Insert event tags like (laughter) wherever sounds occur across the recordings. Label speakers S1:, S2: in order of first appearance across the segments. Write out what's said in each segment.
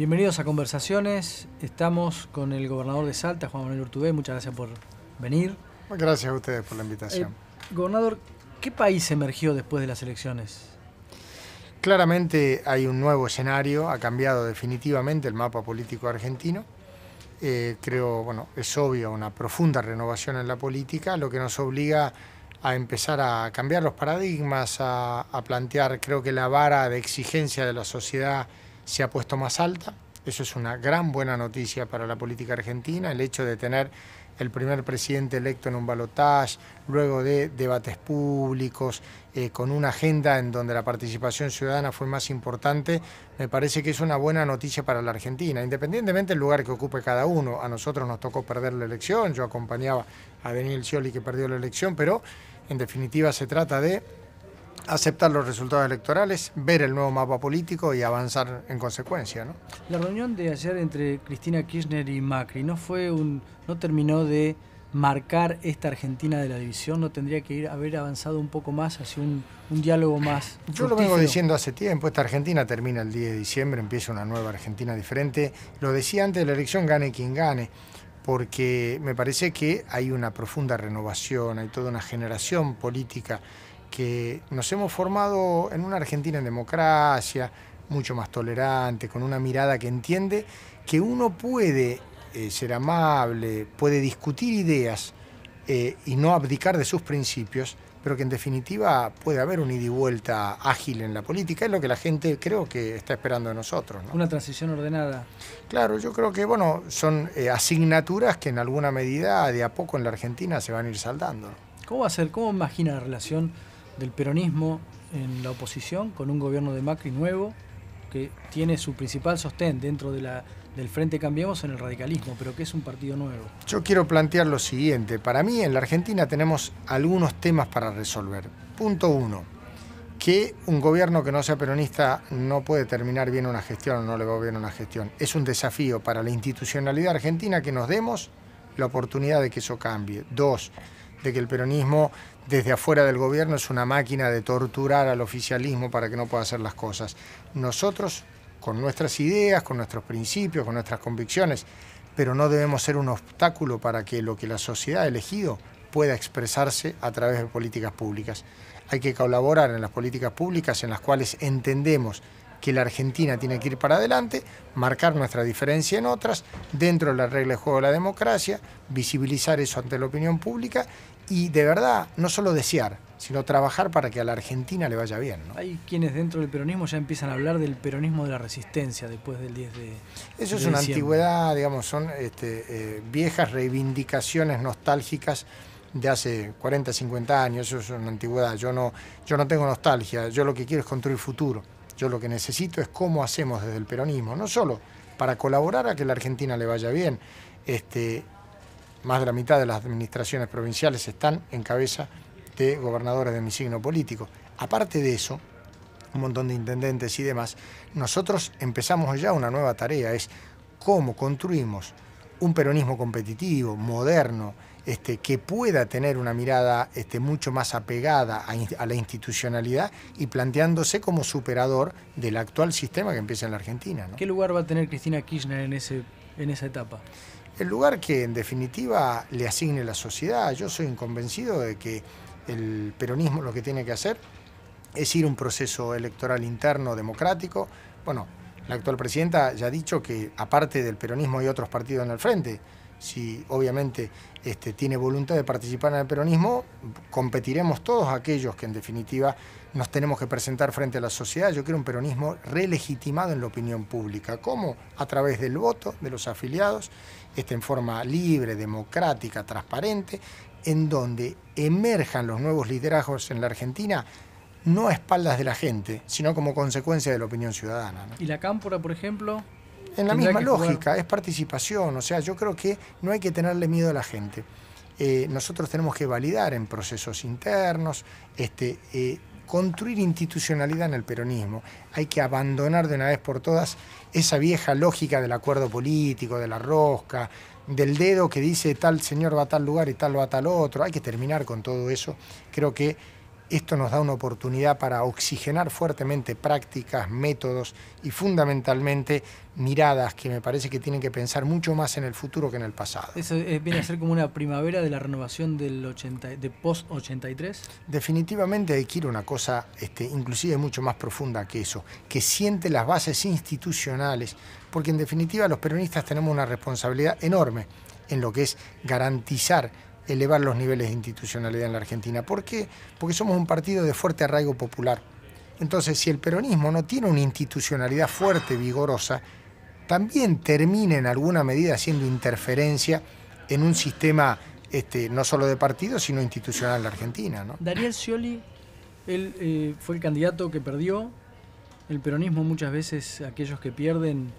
S1: Bienvenidos a Conversaciones. Estamos con el gobernador de Salta, Juan Manuel Urtubé, Muchas gracias por venir.
S2: Gracias a ustedes por la invitación.
S1: Eh, gobernador, ¿qué país emergió después de las elecciones?
S2: Claramente hay un nuevo escenario, ha cambiado definitivamente el mapa político argentino. Eh, creo, bueno, es obvio una profunda renovación en la política, lo que nos obliga a empezar a cambiar los paradigmas, a plantear, creo que la vara de exigencia de la sociedad se ha puesto más alta. Eso es una gran buena noticia para la política argentina, el hecho de tener el primer presidente electo en un balotaje, luego de debates públicos, eh, con una agenda en donde la participación ciudadana fue más importante, me parece que es una buena noticia para la Argentina, independientemente del lugar que ocupe cada uno. A nosotros nos tocó perder la elección, yo acompañaba a Daniel Scioli que perdió la elección, pero en definitiva se trata de aceptar los resultados electorales, ver el nuevo mapa político y avanzar en consecuencia. ¿no?
S1: La reunión de ayer entre Cristina Kirchner y Macri no fue un, no terminó de marcar esta Argentina de la división, no tendría que ir haber avanzado un
S2: poco más hacia un, diálogo más. Yo lo vengo diciendo hace tiempo, esta Argentina termina el 10 de diciembre, empieza una nueva Argentina diferente. Lo decía antes de la elección, gane quien gane porque me parece que hay una profunda renovación, hay toda una generación política que nos hemos formado en una Argentina en democracia, mucho más tolerante, con una mirada que entiende que uno puede eh, ser amable, puede discutir ideas eh, y no abdicar de sus principios, pero que en definitiva puede haber un ida y vuelta ágil en la política, es lo que la gente creo que está esperando de nosotros. Una transición ordenada. Claro, yo creo que bueno, son eh, asignaturas que en alguna medida de a poco en la Argentina se van a ir saldando.
S1: ¿Cómo va a ser? ¿Cómo imagina la relación? del peronismo en la oposición, con un gobierno de Macri nuevo, que tiene su principal sostén dentro de la, del Frente Cambiemos en el radicalismo, pero que es un partido nuevo.
S2: Yo quiero plantear lo siguiente. Para mí, en la Argentina tenemos algunos temas para resolver. Punto uno, que un gobierno que no sea peronista no puede terminar bien una gestión o no le va bien una gestión. Es un desafío para la institucionalidad argentina que nos demos la oportunidad de que eso cambie. Dos, de que el peronismo desde afuera del gobierno es una máquina de torturar al oficialismo para que no pueda hacer las cosas. Nosotros, con nuestras ideas, con nuestros principios, con nuestras convicciones, pero no debemos ser un obstáculo para que lo que la sociedad ha elegido pueda expresarse a través de políticas públicas. Hay que colaborar en las políticas públicas en las cuales entendemos que la Argentina tiene que ir para adelante, marcar nuestra diferencia en otras, dentro de la regla de juego de la democracia, visibilizar eso ante la opinión pública y de verdad no solo desear, sino trabajar para que a la Argentina le vaya bien. Hay quienes dentro del peronismo ya empiezan a hablar del peronismo de la resistencia después del 10 de... Eso es una antigüedad, digamos, son este, eh, viejas reivindicaciones nostálgicas de hace 40, 50 años, eso es una antigüedad, yo no, yo no tengo nostalgia, yo lo que quiero es construir futuro. Yo lo que necesito es cómo hacemos desde el peronismo, no solo para colaborar a que la Argentina le vaya bien. Este, más de la mitad de las administraciones provinciales están en cabeza de gobernadores de mi signo político. Aparte de eso, un montón de intendentes y demás, nosotros empezamos ya una nueva tarea, es cómo construimos un peronismo competitivo, moderno, este, que pueda tener una mirada este, mucho más apegada a, la institucionalidad y planteándose como superador del actual sistema que empieza en la Argentina. ¿Qué lugar va a tener Cristina Kirchner en, en esa etapa? El lugar que en definitiva le asigne la sociedad. Yo soy convencido de que el peronismo lo que tiene que hacer es ir un proceso electoral interno democrático. Bueno, la actual presidenta ya ha dicho que aparte del peronismo hay otros partidos en el frente si obviamente este, tiene voluntad de participar en el peronismo, competiremos todos aquellos que en definitiva nos tenemos que presentar frente a la sociedad. Yo quiero un peronismo relegitimado en la opinión pública. ¿Cómo? A través del voto de los afiliados, este, en forma libre, democrática, transparente, en donde emerjan los nuevos liderazgos en la Argentina no a espaldas de la gente, sino como consecuencia de la opinión ciudadana.
S1: ¿Y la cámpora, por ejemplo?
S2: En la misma lógica, es participación, o sea, yo creo que no hay que tenerle miedo a la gente. Eh, nosotros tenemos que validar en procesos internos, este, eh, construir institucionalidad en el peronismo. Hay que abandonar de una vez por todas esa vieja lógica del acuerdo político, de la rosca, del dedo que dice tal señor va a tal lugar y tal va a tal otro. Hay que terminar con todo eso. Creo que esto nos da una oportunidad para oxigenar fuertemente prácticas, métodos y fundamentalmente miradas que me parece que tienen que pensar mucho más en el futuro que en el pasado. ¿Eso eh, viene a ser como una primavera de la renovación del 80, de post-83? Definitivamente hay una cosa este, inclusive mucho más profunda que eso, que siente las bases institucionales, porque en definitiva los peronistas tenemos una responsabilidad enorme en lo que es garantizar elevar los niveles de institucionalidad en la Argentina. ¿Por qué? Porque somos un partido de fuerte arraigo popular. Entonces, si el peronismo no tiene una institucionalidad fuerte, vigorosa, también termina en alguna medida siendo interferencia en un sistema este, no solo de partido, sino institucional en la Argentina.
S1: Daniel Scioli, él eh, fue el candidato que perdió. El peronismo muchas veces, aquellos que pierden,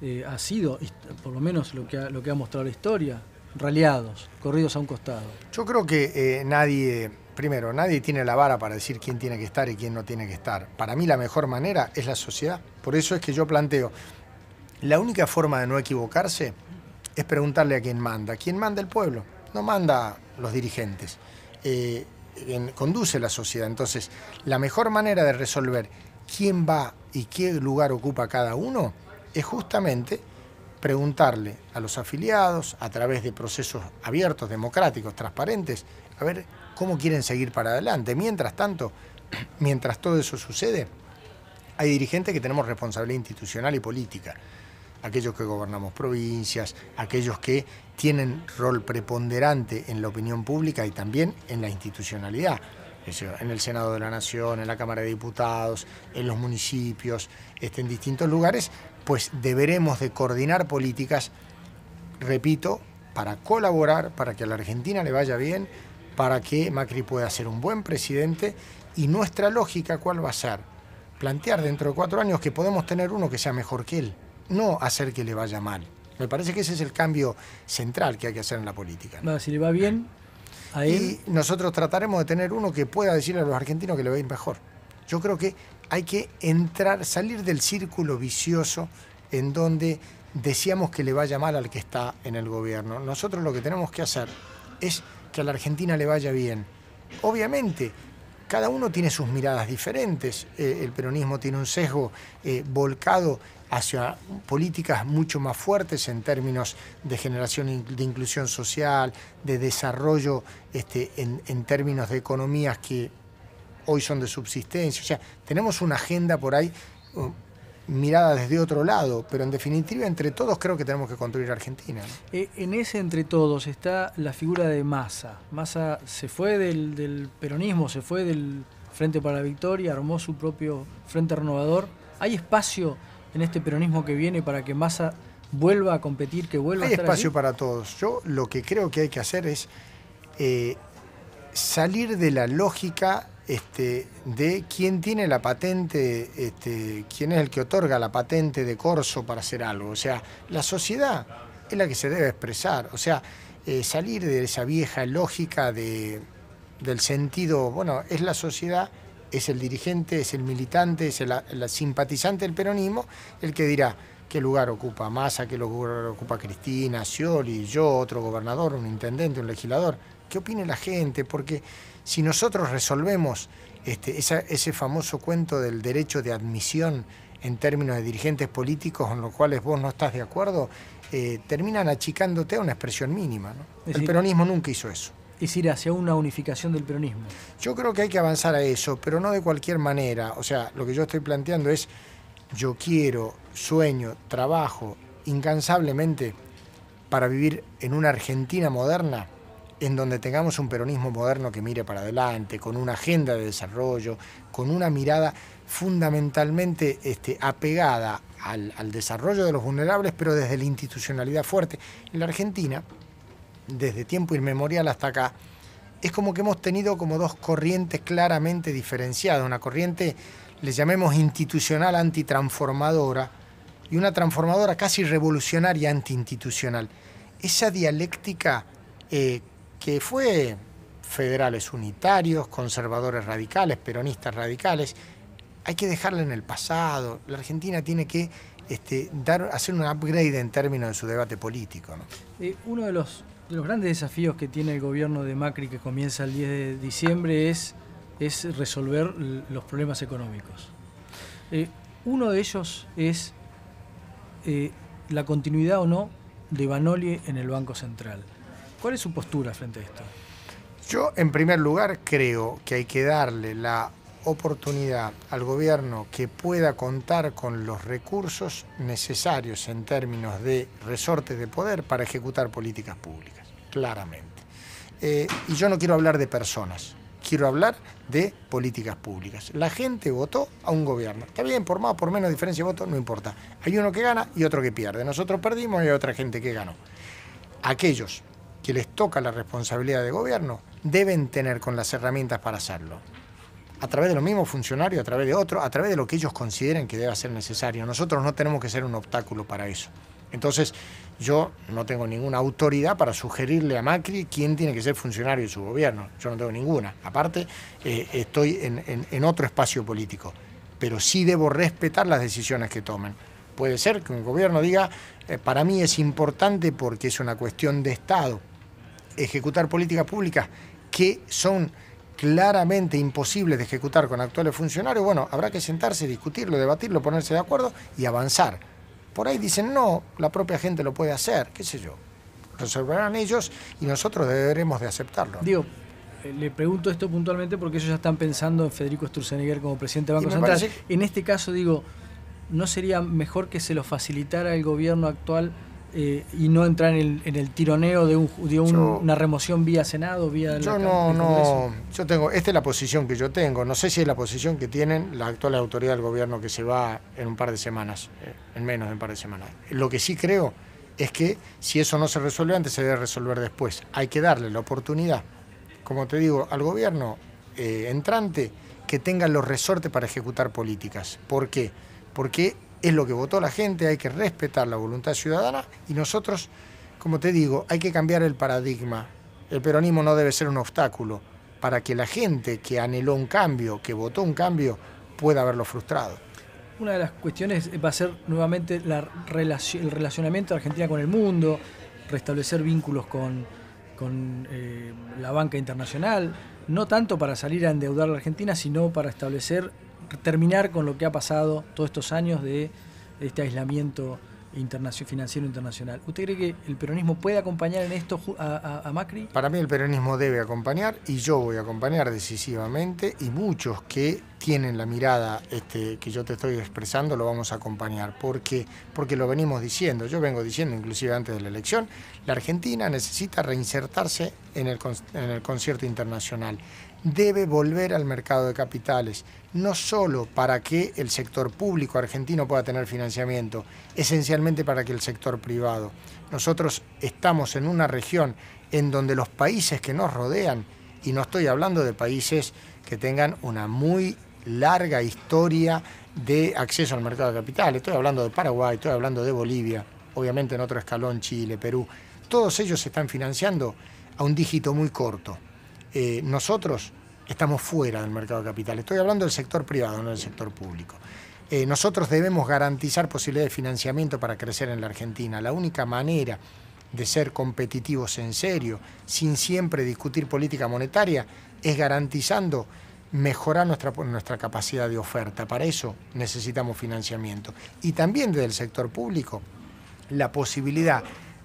S1: eh, ha sido, por lo menos lo que lo que ha mostrado la historia, raleados, corridos a un costado.
S2: Yo creo que eh, nadie, primero, nadie tiene la vara para decir quién tiene que estar y quién no tiene que estar. Para mí la mejor manera es la sociedad. Por eso es que yo planteo, la única forma de no equivocarse es preguntarle a quién manda. ¿Quién manda el pueblo? No manda los dirigentes. Eh, conduce la sociedad. Entonces, la mejor manera de resolver quién va y qué lugar ocupa cada uno es justamente preguntarle a los afiliados, a través de procesos abiertos, democráticos, transparentes, a ver cómo quieren seguir para adelante. Mientras tanto, (clears throat) mientras todo eso sucede, hay dirigentes que tenemos responsabilidad institucional y política. Aquellos que gobernamos provincias, aquellos que tienen rol preponderante en la opinión pública y también en la institucionalidad en el Senado de la Nación, en la Cámara de Diputados, en los municipios, este, en distintos lugares, pues deberemos de coordinar políticas, repito, para colaborar, para que a la Argentina le vaya bien, para que Macri pueda ser un buen presidente y nuestra lógica cuál va a ser? Plantear dentro de cuatro años que podemos tener uno que sea mejor que él, no hacer que le vaya mal. Me parece que ese es el cambio central que hay que hacer en la política. si le va bien, y nosotros trataremos de tener uno que pueda decirle a los argentinos que le va mejor. Yo creo que hay que entrar, salir del círculo vicioso en donde decíamos que le vaya mal al que está en el gobierno. Nosotros lo que tenemos que hacer es que a la Argentina le vaya bien. Obviamente, cada uno tiene sus miradas diferentes. Eh, el peronismo tiene un sesgo eh, volcado hacia políticas mucho más fuertes en términos de generación de inclusión social, de desarrollo este, en, en términos de economías que hoy son de subsistencia. O sea, tenemos una agenda por ahí uh, mirada desde otro lado, pero en definitiva entre todos creo que tenemos que construir Argentina.
S1: Eh, en ese entre todos está la figura de Massa. Massa se fue del, peronismo, se fue del Frente para la Victoria, armó su propio Frente Renovador. ¿Hay espacio en este peronismo que viene para que Massa vuelva a competir, que vuelva hay espacio para
S2: todos. Yo lo que creo que hay que hacer es eh, salir de la lógica este, de quién tiene la patente, este, quién es el que otorga la patente de corso para hacer algo. O sea, la sociedad es la que se debe expresar. O sea, eh, salir de esa vieja lógica del sentido, bueno, es la sociedad, es el dirigente, es el militante, es el simpatizante del peronismo, el que dirá, qué lugar ocupa Massa, qué lugar ocupa Cristina, Scioli, yo, otro gobernador, un intendente, un legislador. ¿Qué opine la gente? Porque si nosotros resolvemos este, ese famoso cuento del derecho de admisión en términos de dirigentes políticos con los cuales vos no estás de acuerdo, eh, terminan achicándote a una expresión mínima. El peronismo nunca hizo eso. Es ir hacia una unificación del peronismo. Yo creo que hay que avanzar a eso, pero no de cualquier manera. O sea, lo que yo estoy planteando es yo quiero, sueño, trabajo incansablemente para vivir en una Argentina moderna en donde tengamos un peronismo moderno que mire para adelante, con una agenda de desarrollo, con una mirada fundamentalmente este, apegada al, al desarrollo de los vulnerables, pero desde la institucionalidad fuerte. En la Argentina, desde tiempo inmemorial hasta acá, es como que hemos tenido como dos corrientes claramente diferenciadas, una corriente les llamemos institucional antitransformadora y una transformadora casi revolucionaria anti-institucional. Esa dialéctica eh, que fue federales unitarios, conservadores radicales, peronistas radicales, hay que dejarla en el pasado. La Argentina tiene que este, hacer un upgrade en términos de su debate político. Eh,
S1: uno de los grandes desafíos que tiene el gobierno de Macri que comienza el 10 de diciembre es es resolver los problemas económicos. Eh, uno de ellos es eh, la continuidad o no de Banoli en el Banco Central. ¿Cuál es su postura frente a esto?
S2: Yo, en primer lugar, creo que hay que darle la oportunidad al gobierno que pueda contar con los recursos necesarios en términos de resortes de poder para ejecutar políticas públicas, claramente. Eh, y yo no quiero hablar de personas, quiero hablar de políticas públicas. La gente votó a un gobierno. Está bien, por más o por menos diferencia de voto, no importa. Hay uno que gana y otro que pierde. Nosotros perdimos y hay otra gente que ganó. Aquellos que les toca la responsabilidad de gobierno deben tener con las herramientas para hacerlo. A través de los mismos funcionarios, a través de otros, a través de lo que ellos consideren que debe ser necesario. Nosotros no tenemos que ser un obstáculo para eso. Entonces, yo no tengo ninguna autoridad para sugerirle a Macri quién tiene que ser funcionario de su gobierno. Yo no tengo ninguna. Aparte, eh, estoy en, otro espacio político. Pero sí debo respetar las decisiones que tomen. Puede ser que un gobierno diga, eh, para mí es importante porque es una cuestión de Estado, ejecutar políticas públicas que son claramente imposibles de ejecutar con actuales funcionarios, bueno, habrá que sentarse, discutirlo, debatirlo, ponerse de acuerdo y avanzar. Por ahí dicen, no, la propia gente lo puede hacer, qué sé yo. Resolverán ellos y nosotros deberemos de aceptarlo. Digo, eh, le pregunto esto puntualmente porque ellos ya están pensando
S1: en Federico Sturzenegger como presidente del Banco Central. En este caso, digo, ¿no sería mejor que se lo facilitara el gobierno actual eh, y no entrar en el, tironeo de, un, de una remoción vía Senado, vía... Yo no, no,
S2: yo tengo, esta es la posición que yo tengo, no sé si es la posición que tienen la actual autoridad del gobierno que se va en un par de semanas, eh, en menos de un par de semanas. Lo que sí creo es que si eso no se resuelve antes, se debe resolver después. Hay que darle la oportunidad, como te digo, al gobierno eh, entrante que tenga los resortes para ejecutar políticas. ¿Por qué? Porque es lo que votó la gente, hay que respetar la voluntad ciudadana y nosotros, como te digo, hay que cambiar el paradigma. El peronismo no debe ser un obstáculo para que la gente que anheló un cambio, que votó un cambio, pueda haberlo frustrado.
S1: Una de las cuestiones va a ser nuevamente la el relacionamiento de Argentina con el mundo, restablecer vínculos con, eh, la banca internacional, no tanto para salir a endeudar a la Argentina, sino para establecer terminar con lo que ha pasado todos estos años de este aislamiento financiero internacional. ¿Usted cree que el peronismo puede acompañar en esto a, Macri?
S2: Para mí el peronismo debe acompañar y yo voy a acompañar decisivamente y muchos que tienen la mirada este, que yo te estoy expresando, lo vamos a acompañar, porque, porque lo venimos diciendo, yo vengo diciendo inclusive antes de la elección, la Argentina necesita reinsertarse en el, en el concierto internacional, debe volver al mercado de capitales, no solo para que el sector público argentino pueda tener financiamiento, esencialmente para que el sector privado. Nosotros estamos en una región en donde los países que nos rodean, y no estoy hablando de países que tengan una muy larga historia de acceso al mercado de capital. Estoy hablando de Paraguay, estoy hablando de Bolivia, obviamente en otro escalón Chile, Perú. Todos ellos se están financiando a un dígito muy corto. Eh, nosotros estamos fuera del mercado de capital. Estoy hablando del sector privado, no del sector público. Eh, nosotros debemos garantizar posibilidades de financiamiento para crecer en la Argentina. La única manera de ser competitivos en serio, sin siempre discutir política monetaria, es garantizando mejorar nuestra, nuestra capacidad de oferta. Para eso necesitamos financiamiento. Y también desde el sector público, la posibilidad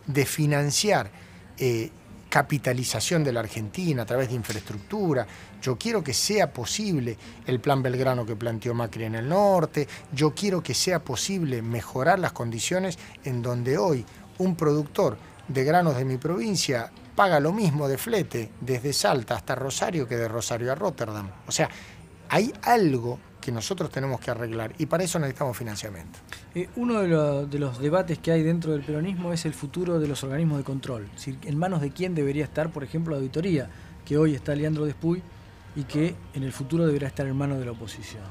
S2: de financiar eh, capitalización de la Argentina a través de infraestructura. Yo quiero que sea posible el plan Belgrano que planteó Macri en el norte. Yo quiero que sea posible mejorar las condiciones en donde hoy un productor de granos de mi provincia paga lo mismo de flete desde Salta hasta Rosario que de Rosario a Rotterdam. O sea, hay algo que nosotros tenemos que arreglar y para eso necesitamos financiamiento. Eh, uno
S1: de, los debates que hay dentro del peronismo es el futuro de los organismos de control. en manos de quién debería estar, por ejemplo, la auditoría, que hoy está Leandro Despuy y que en el futuro deberá estar en manos de la oposición.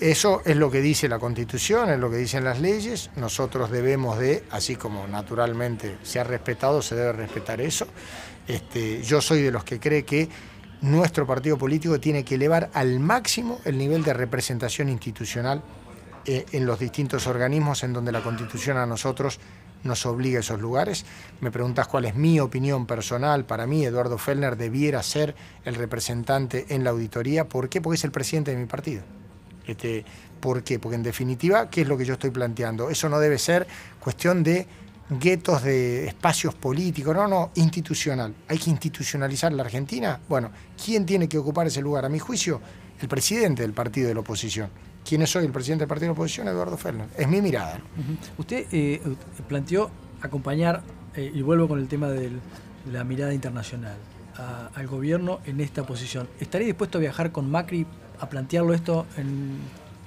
S2: Eso es lo que dice la Constitución, es lo que dicen las leyes. Nosotros debemos de, así como naturalmente se ha respetado, se debe respetar eso. Este, yo soy de los que cree que nuestro partido político tiene que elevar al máximo el nivel de representación institucional eh, en los distintos organismos en donde la Constitución a nosotros nos obliga a esos lugares. Me preguntas cuál es mi opinión personal. Para mí, Eduardo Fellner debiera ser el representante en la auditoría. ¿Por qué? Porque es el presidente de mi partido. Este, ¿Por qué? Porque en definitiva, ¿qué es lo que yo estoy planteando? Eso no debe ser cuestión de guetos de espacios políticos, no, no, institucional. Hay que institucionalizar la Argentina. Bueno, ¿quién tiene que ocupar ese lugar? A mi juicio, el presidente del partido de la oposición. ¿Quién es hoy el presidente del partido de la oposición? Eduardo Fernández. Es mi mirada.
S1: Usted eh, planteó acompañar, eh, y vuelvo con el tema de la mirada internacional, al gobierno en esta posición. ¿Estaría dispuesto a viajar con Macri a plantearlo esto en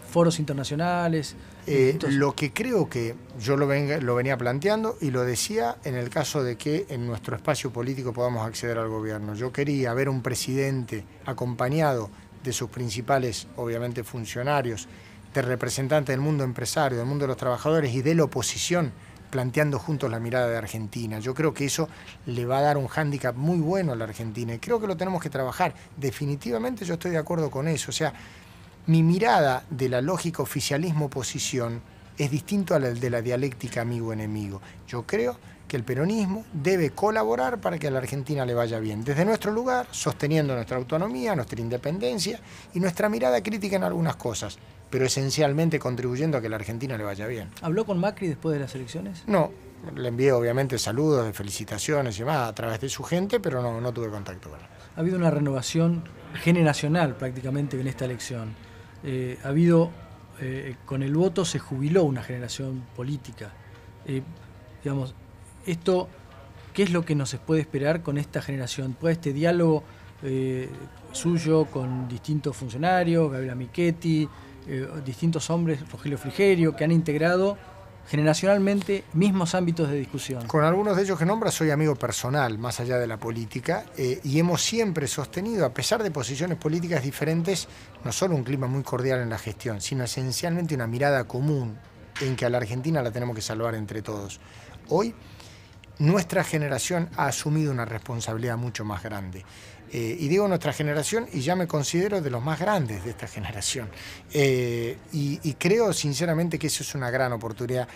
S1: foros internacionales? Eh, lo
S2: que creo que yo lo, lo venía planteando y lo decía en el caso de que en nuestro espacio político podamos acceder al gobierno. Yo quería ver un presidente acompañado de sus principales, obviamente, funcionarios, de representantes del mundo empresario, del mundo de los trabajadores y de la oposición planteando juntos la mirada de Argentina. Yo creo que eso le va a dar un hándicap muy bueno a la Argentina y creo que lo tenemos que trabajar. Definitivamente yo estoy de acuerdo con eso. O sea, mi mirada de la lógica oficialismo-oposición es distinto a la de la dialéctica amigo-enemigo. Yo creo que el peronismo debe colaborar para que a la Argentina le vaya bien, desde nuestro lugar, sosteniendo nuestra autonomía, nuestra independencia y nuestra mirada crítica en algunas cosas, pero esencialmente contribuyendo a que la Argentina le vaya bien. ¿Habló con
S1: Macri después de las elecciones?
S2: No, le envié obviamente saludos, de felicitaciones y demás a través de su gente, pero no, tuve contacto con él.
S1: Ha habido una renovación generacional prácticamente en esta elección. Eh, ha habido, eh, con el voto se jubiló una generación política. Eh, digamos, esto, ¿qué es lo que nos puede esperar con esta generación? ¿Puede este diálogo eh, suyo con distintos funcionarios, Gabriela Michetti, eh, distintos hombres, Rogelio Frigerio, que han integrado
S2: generacionalmente mismos ámbitos de discusión. Con algunos de ellos que nombra soy amigo personal, más allá de la política, eh, y hemos siempre sostenido, a pesar de posiciones políticas diferentes, no solo un clima muy cordial en la gestión, sino esencialmente una mirada común en que a la Argentina la tenemos que salvar entre todos. Hoy nuestra generación ha asumido una responsabilidad mucho más grande. Eh, y digo nuestra generación y ya me considero de los más grandes de esta generación. Eh, y, creo sinceramente que eso es una gran oportunidad.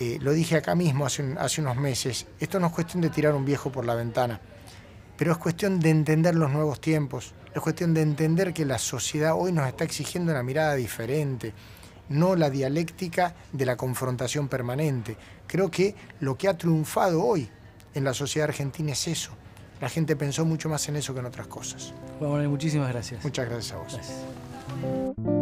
S2: Eh, lo dije acá mismo hace, hace unos meses, esto no es cuestión de tirar un viejo por la ventana, pero es cuestión de entender los nuevos tiempos, es cuestión de entender que la sociedad hoy nos está exigiendo una mirada diferente, no la dialéctica de la confrontación permanente. Creo que lo que ha triunfado hoy en la sociedad argentina es eso. La gente pensó mucho más en eso que en otras cosas. Bueno, muchísimas gracias. Muchas gracias a vos.